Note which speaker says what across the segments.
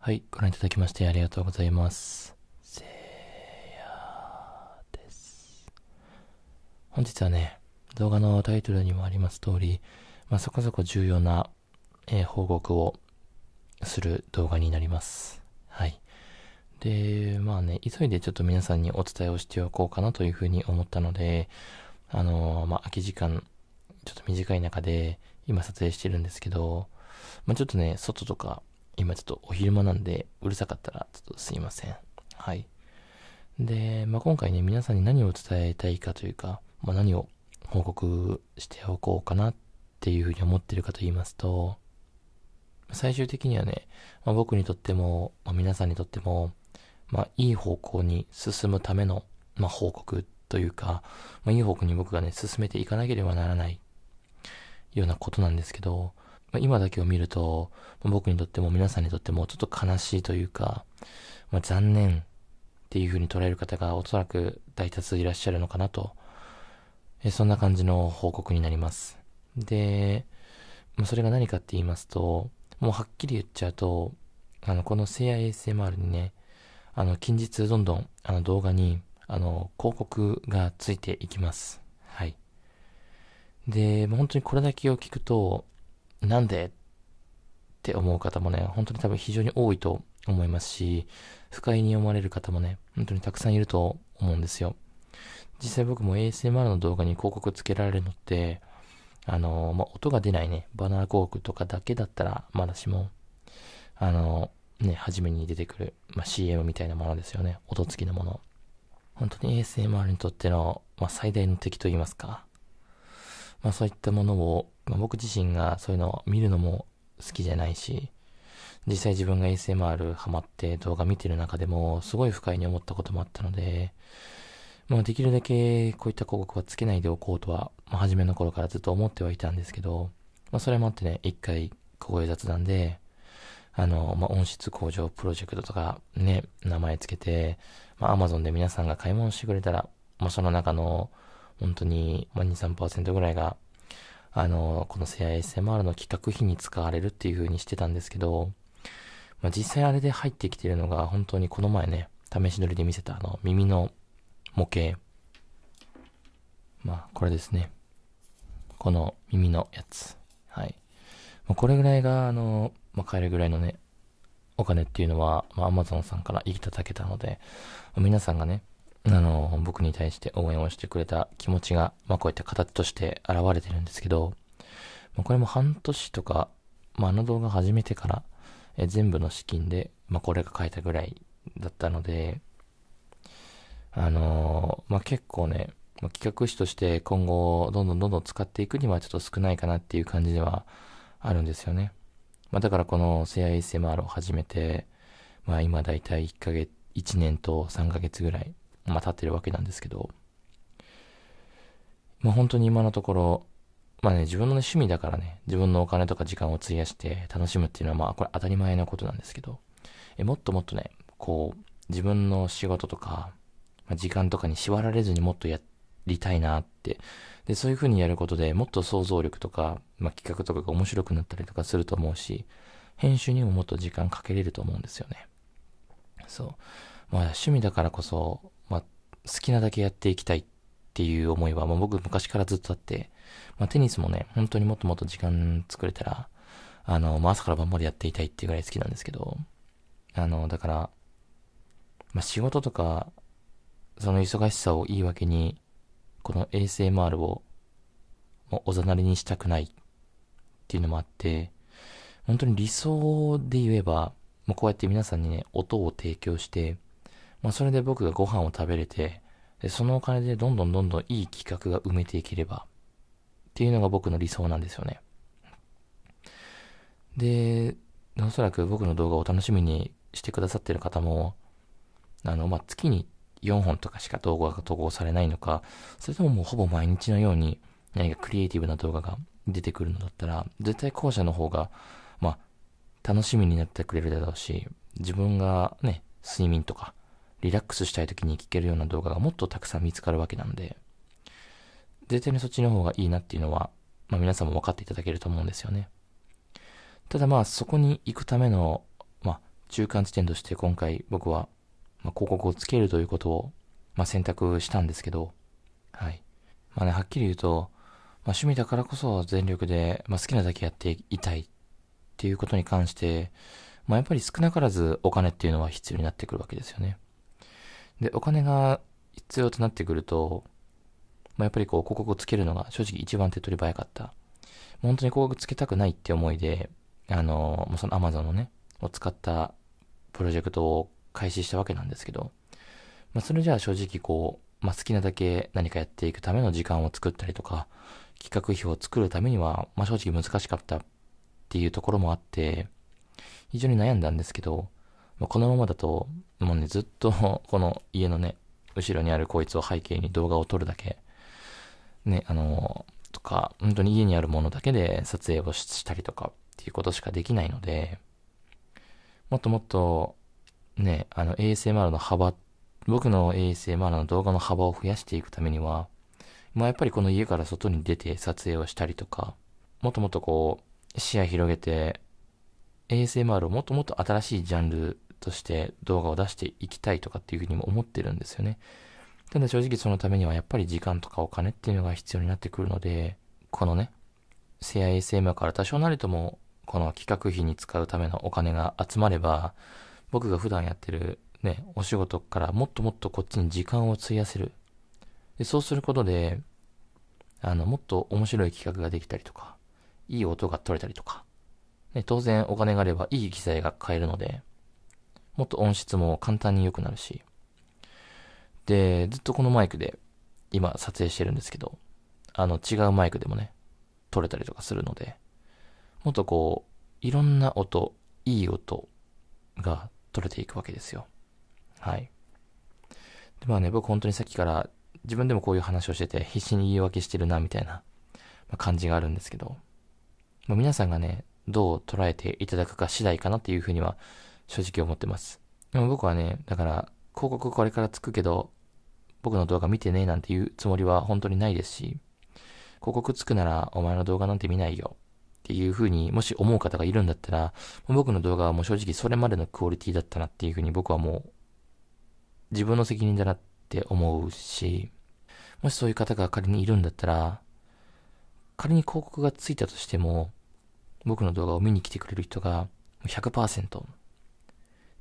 Speaker 1: はい、ご覧いただきましてありがとうございます。せいやです。本日はね、動画のタイトルにもあります通り、まあ、そこそこ重要な、えー、報告をする動画になります。はい。で、まあね、急いでちょっと皆さんにお伝えをしておこうかなというふうに思ったので、あのー、まあ、空き時間、ちょっと短い中で、今撮影してるんですけど、まあ、ちょっとね、外とか、今ちょっとお昼間なんで、うるさかったらちょっとすいません。はい。で、まあ、今回ね、皆さんに何を伝えたいかというか、まあ、何を報告しておこうかなっていうふうに思ってるかと言いますと、最終的にはね、まあ、僕にとっても、まあ、皆さんにとっても、まあ、いい方向に進むための、まあ、報告というか、まあ、いい方向に僕がね、進めていかなければならないようなことなんですけど、まあ、今だけを見ると、僕にとっても皆さんにとってもちょっと悲しいというか、まあ、残念っていう風に捉える方がおそらく大多数いらっしゃるのかなと、えそんな感じの報告になります。で、まあ、それが何かって言いますと、もうはっきり言っちゃうと、あの、この聖夜 ASMR にね、あの、近日どんどん、あの、動画に、あの、広告がついていきます。はい。で、本当にこれだけを聞くと、なんでって思う方もね、本当に多分非常に多いと思いますし、不快に思われる方もね、本当にたくさんいると思うんですよ。実際僕も ASMR の動画に広告つけられるのって、あの、まあ、音が出ないね、バナー広告とかだけだったら、まだしも、あの、ね、初めに出てくる、まあ、CM みたいなものですよね。音付きのもの。本当に ASMR にとっての、まあ、最大の敵と言いますか。まあそういったものを、まあ、僕自身がそういうのを見るのも好きじゃないし、実際自分が ASMR ハマって動画見てる中でも、すごい不快に思ったこともあったので、まあできるだけこういった広告はつけないでおこうとは、まあ初めの頃からずっと思ってはいたんですけど、まあそれもあってね、一回ここで雑談で、あの、まあ、音質向上プロジェクトとかね、名前つけて、まあ、Amazon で皆さんが買い物してくれたら、まあ、その中の本当に、まあ、2、3%ぐらいが、あの、この CISMR の企画費に使われるっていう風にしてたんですけど、まあ、実際あれで入ってきてるのが、本当にこの前ね、試し撮りで見せたあの、耳の模型。まあ、これですね。この耳のやつ。はい。まあ、これぐらいが、あの、まあ、買えるぐらいのね、お金っていうのは、まあ、Amazon さんからきただけたので、皆さんがね、あの、僕に対して応援をしてくれた気持ちが、まあ、こういった形として現れてるんですけど、まあ、これも半年とか、まあ、あの動画始めてから、え全部の資金で、まあ、これが書いたぐらいだったので、あのー、まあ、結構ね、まあ、企画誌として今後、どんどんどんどん使っていくにはちょっと少ないかなっていう感じではあるんですよね。まあ、だからこの CISMR を始めて、まあ、今だいたい1ヶ月、1年と3ヶ月ぐらいまあ、立ってるわけなんですけど、まあ、本当に今のところ、まあね、自分の、ね、趣味だからね、自分のお金とか時間を費やして楽しむっていうのは、まあ、これ当たり前なことなんですけど、えもっともっとね、こう、自分の仕事とか、まあ、時間とかに縛られずにもっとやりたいなって、で、そういう風にやることでもっと想像力とか、まあ、企画とかが面白くなったりとかすると思うし、編集にももっと時間かけれると思うんですよね。そう。まあ、趣味だからこそ、好きなだけやっていきたいっていう思いは、まう僕昔からずっとあって、まあ、テニスもね、本当にもっともっと時間作れたら、あの、まあ、朝から晩までやっていたいっていうぐらい好きなんですけど、あの、だから、まあ、仕事とか、その忙しさを言い訳に、この ASMR を、もうおざなりにしたくないっていうのもあって、本当に理想で言えば、もうこうやって皆さんにね、音を提供して、まあ、それで僕がご飯を食べれて、で、そのお金でどんどんどんどんいい企画が埋めていければ、っていうのが僕の理想なんですよね。で、おそらく僕の動画を楽しみにしてくださってる方も、あの、まあ、月に4本とかしか動画が投稿されないのか、それとももうほぼ毎日のように何かクリエイティブな動画が出てくるのだったら、絶対後者の方が、まあ、楽しみになってくれるだろうし、自分がね、睡眠とか、リラックスしたい時に聴けるような動画がもっとたくさん見つかるわけなんで、絶対にそっちの方がいいなっていうのは、まあ皆さんも分かっていただけると思うんですよね。ただまあそこに行くための、まあ中間地点として今回僕は、まあ、広告をつけるということを、まあ選択したんですけど、はい。まあね、はっきり言うと、まあ趣味だからこそ全力で、まあ好きなだけやっていたいっていうことに関して、まあやっぱり少なからずお金っていうのは必要になってくるわけですよね。で、お金が必要となってくると、まあ、やっぱりこう広告をつけるのが正直一番手っ取り早かった。本当に広告つけたくないって思いで、あの、もうその Amazon のね、を使ったプロジェクトを開始したわけなんですけど、まあ、それじゃあ正直こう、まあ、好きなだけ何かやっていくための時間を作ったりとか、企画費を作るためには、まあ、正直難しかったっていうところもあって、非常に悩んだんですけど、まあ、このままだと、もうね、ずっと、この家のね、後ろにあるこいつを背景に動画を撮るだけ、ね、あの、とか、本当に家にあるものだけで撮影をしたりとかっていうことしかできないので、もっともっと、ね、あの ASMR の幅、僕の ASMR の動画の幅を増やしていくためには、まあやっぱりこの家から外に出て撮影をしたりとか、もっともっとこう、視野広げて、ASMR をもっともっと新しいジャンルとして動画を出していきたいとかっていうふうにも思ってるんですよね。ただ正直そのためにはやっぱり時間とかお金っていうのが必要になってくるので、このね、性愛 s m から多少なりともこの企画費に使うためのお金が集まれば、僕が普段やってるね、お仕事からもっともっとこっちに時間を費やせる。でそうすることで、あの、もっと面白い企画ができたりとか、いい音が取れたりとか、ね、当然お金があればいい機材が買えるので、もっと音質も簡単に良くなるし。で、ずっとこのマイクで今撮影してるんですけど、あの違うマイクでもね、撮れたりとかするので、もっとこう、いろんな音、いい音が撮れていくわけですよ。はい。で、まあね、僕本当にさっきから自分でもこういう話をしてて必死に言い訳してるなみたいな感じがあるんですけど、まあ、皆さんがね、どう捉えていただくか次第かなっていうふうには正直思ってます。でも僕はね、だから、広告これからつくけど、僕の動画見てねえなんて言うつもりは本当にないですし、広告つくならお前の動画なんて見ないよっていうふうにもし思う方がいるんだったら、僕の動画はもう正直それまでのクオリティだったなっていうふうに僕はもう自分の責任だなって思うし、もしそういう方が仮にいるんだったら、仮に広告がついたとしても、僕の動画を見に来てくれる人が100%、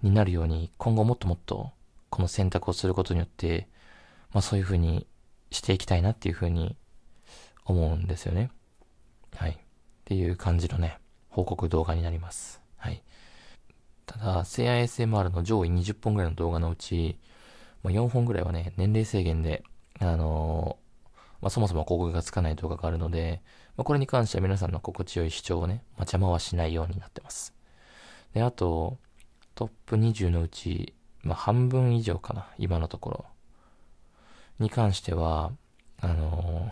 Speaker 1: になるように、今後もっともっと、この選択をすることによって、まあそういうふうにしていきたいなっていうふうに思うんですよね。はい。っていう感じのね、報告動画になります。はい。ただ、性愛 s m r の上位20本ぐらいの動画のうち、まあ、4本ぐらいはね、年齢制限で、あのー、まあ、そもそも広告がつかない動画があるので、まあ、これに関しては皆さんの心地よい視聴をね、まあ、邪魔はしないようになってます。で、あと、トップ20のうち、まあ、半分以上かな、今のところ。に関しては、あのー、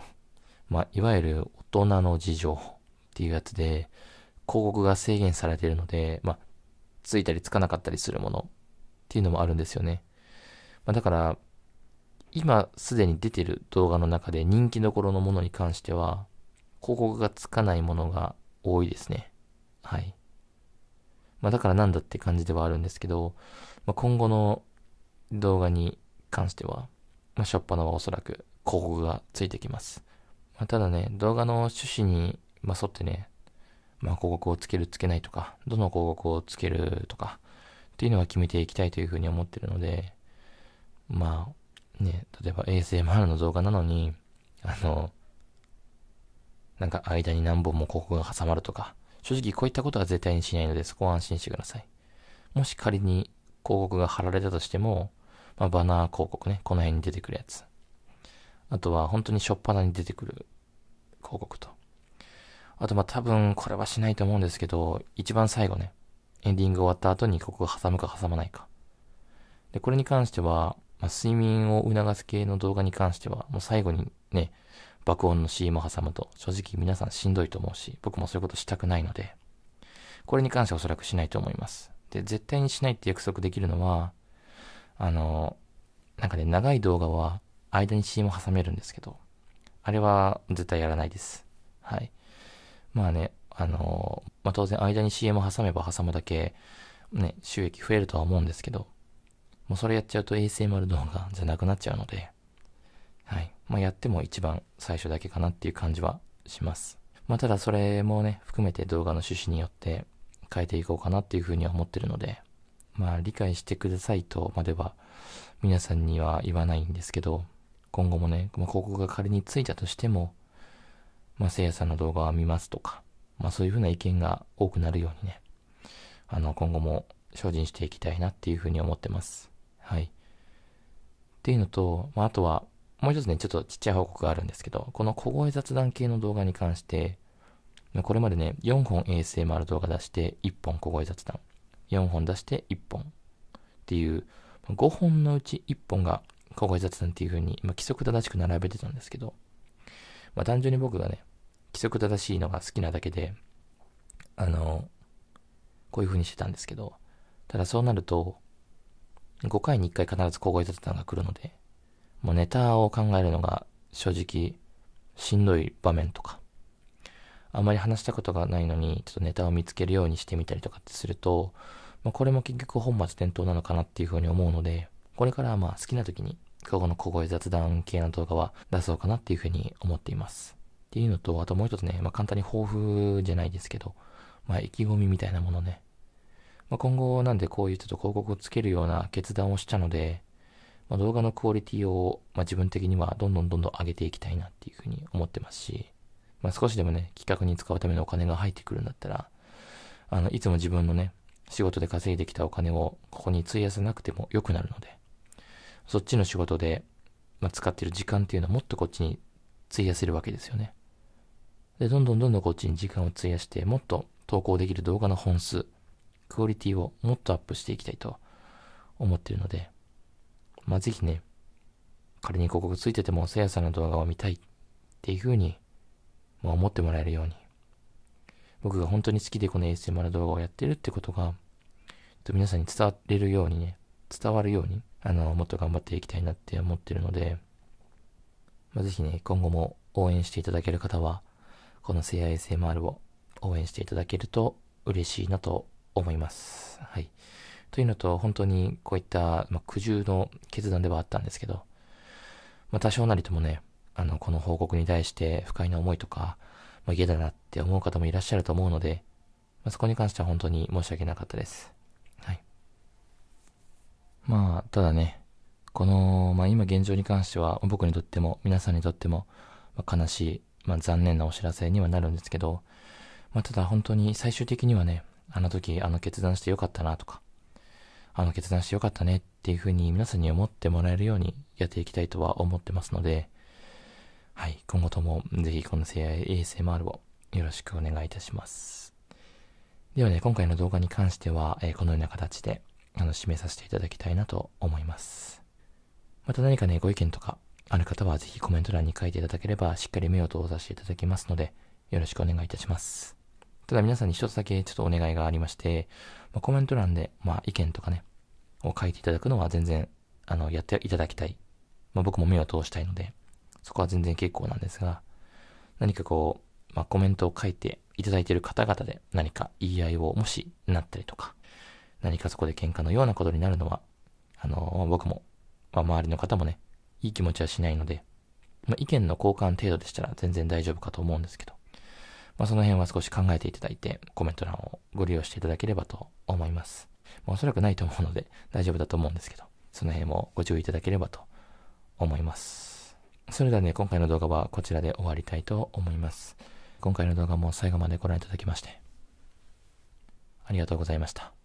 Speaker 1: まあ、いわゆる大人の事情っていうやつで、広告が制限されているので、まあ、ついたりつかなかったりするものっていうのもあるんですよね。まあ、だから、今すでに出てる動画の中で人気どころのものに関しては、広告がつかないものが多いですね。はい。まあ、だからなんだって感じではあるんですけど、まあ、今後の動画に関しては、まあ、初っぱなはおそらく広告がついてきます。まあ、ただね、動画の趣旨に、まあ、沿ってね、まあ、広告をつけるつけないとか、どの広告をつけるとか、っていうのは決めていきたいというふうに思ってるので、まあ、ね、例えば ASMR の動画なのに、あの、なんか間に何本も広告が挟まるとか、正直こういったことは絶対にしないので、そこは安心してください。もし仮に広告が貼られたとしても、まあ、バナー広告ね、この辺に出てくるやつ。あとは本当にしょっぱなに出てくる広告と。あとまあ多分これはしないと思うんですけど、一番最後ね、エンディング終わった後にここが挟むか挟まないか。で、これに関しては、まあ、睡眠を促す系の動画に関しては、もう最後にね、爆音の CM を挟むと、正直皆さんしんどいと思うし、僕もそういうことしたくないので、これに関してはおそらくしないと思います。で、絶対にしないって約束できるのは、あの、なんかね、長い動画は間に CM を挟めるんですけど、あれは絶対やらないです。はい。まあね、あの、まあ、当然間に CM を挟めば挟むだけ、ね、収益増えるとは思うんですけど、もうそれやっちゃうと ASMR 動画じゃなくなっちゃうので、はい。まあ、やっても一番最初だけかなっていう感じはします。まあ、ただそれもね、含めて動画の趣旨によって変えていこうかなっていうふうには思ってるので、まあ、理解してくださいとまでは皆さんには言わないんですけど、今後もね、まあ、ここが仮についたとしても、まあ、せいやさんの動画は見ますとか、まあ、そういうふうな意見が多くなるようにね、あの、今後も精進していきたいなっていうふうに思ってます。はい。っていうのと、まあ、あとは、もう一つね、ちょっとちっちゃい報告があるんですけど、この小声雑談系の動画に関して、これまでね、4本 ASMR 動画出して、1本小声雑談。4本出して1本。っていう、5本のうち1本が小声雑談っていう風に、まあ、規則正しく並べてたんですけど、まあ、単純に僕がね、規則正しいのが好きなだけで、あの、こういう風にしてたんですけど、ただそうなると、5回に1回必ず小声雑談が来るので、もうネタを考えるのが正直しんどい場面とか、あんまり話したことがないのに、ちょっとネタを見つけるようにしてみたりとかってすると、まあ、これも結局本末転倒なのかなっていうふうに思うので、これからはまあ好きな時に、過去の小声雑談系の動画は出そうかなっていうふうに思っています。っていうのと、あともう一つね、まあ、簡単に抱負じゃないですけど、まあ、意気込みみたいなものね。まあ、今後なんでこういうちょっと広告をつけるような決断をしたので、まあ、動画のクオリティを、まあ、自分的にはどんどんどんどん上げていきたいなっていうふうに思ってますし、まあ、少しでもね、企画に使うためのお金が入ってくるんだったら、あの、いつも自分のね、仕事で稼いできたお金をここに費やさなくても良くなるので、そっちの仕事で、まあ、使ってる時間っていうのはもっとこっちに費やせるわけですよね。で、どんどんどんどんこっちに時間を費やして、もっと投稿できる動画の本数、クオリティをもっとアップしていきたいと思ってるので、まあ、ぜひね、仮に広告ついてても、せいやさんの動画を見たいっていう風に、まあ、思ってもらえるように。僕が本当に好きでこの ASMR 動画をやってるってことが、と皆さんに伝われるようにね、伝わるように、あの、もっと頑張っていきたいなって思ってるので、まあ、ぜひね、今後も応援していただける方は、この聖夜 ASMR を応援していただけると嬉しいなと思います。はい。というのと、本当にこういった、まあ、苦渋の決断ではあったんですけど、まあ、多少なりともね、あの、この報告に対して不快な思いとか、まあ、嫌だなって思う方もいらっしゃると思うので、まあ、そこに関しては本当に申し訳なかったです。はい。まあ、ただね、この、まあ、今現状に関しては、僕にとっても、皆さんにとっても、まあ、悲しい、まあ、残念なお知らせにはなるんですけど、まあ、ただ本当に最終的にはね、あの時あの決断してよかったなとか、あの決断してよかったねっていうふうに皆さんに思ってもらえるようにやっていきたいとは思ってますので、はい、今後ともぜひこの ASMR をよろしくお願いいたします。ではね、今回の動画に関しては、えー、このような形で、あの、締めさせていただきたいなと思います。また何かね、ご意見とかある方はぜひコメント欄に書いていただければ、しっかり目を通させていただきますので、よろしくお願いいたします。ただ皆さんに一つだけちょっとお願いがありまして、まあ、コメント欄で、まあ、意見とかね、を書いていただくのは全然、あの、やっていただきたい。まあ、僕も目を通したいので、そこは全然結構なんですが、何かこう、まあ、コメントを書いていただいている方々で何か言い合いをもしなったりとか、何かそこで喧嘩のようなことになるのは、あの、僕も、まあ、周りの方もね、いい気持ちはしないので、まあ、意見の交換程度でしたら全然大丈夫かと思うんですけど、まあ、その辺は少し考えていただいて、コメント欄をご利用していただければと思います。まあ、おそらくないと思うので大丈夫だと思うんですけど、その辺もご注意いただければと思います。それではね、今回の動画はこちらで終わりたいと思います。今回の動画も最後までご覧いただきまして、ありがとうございました。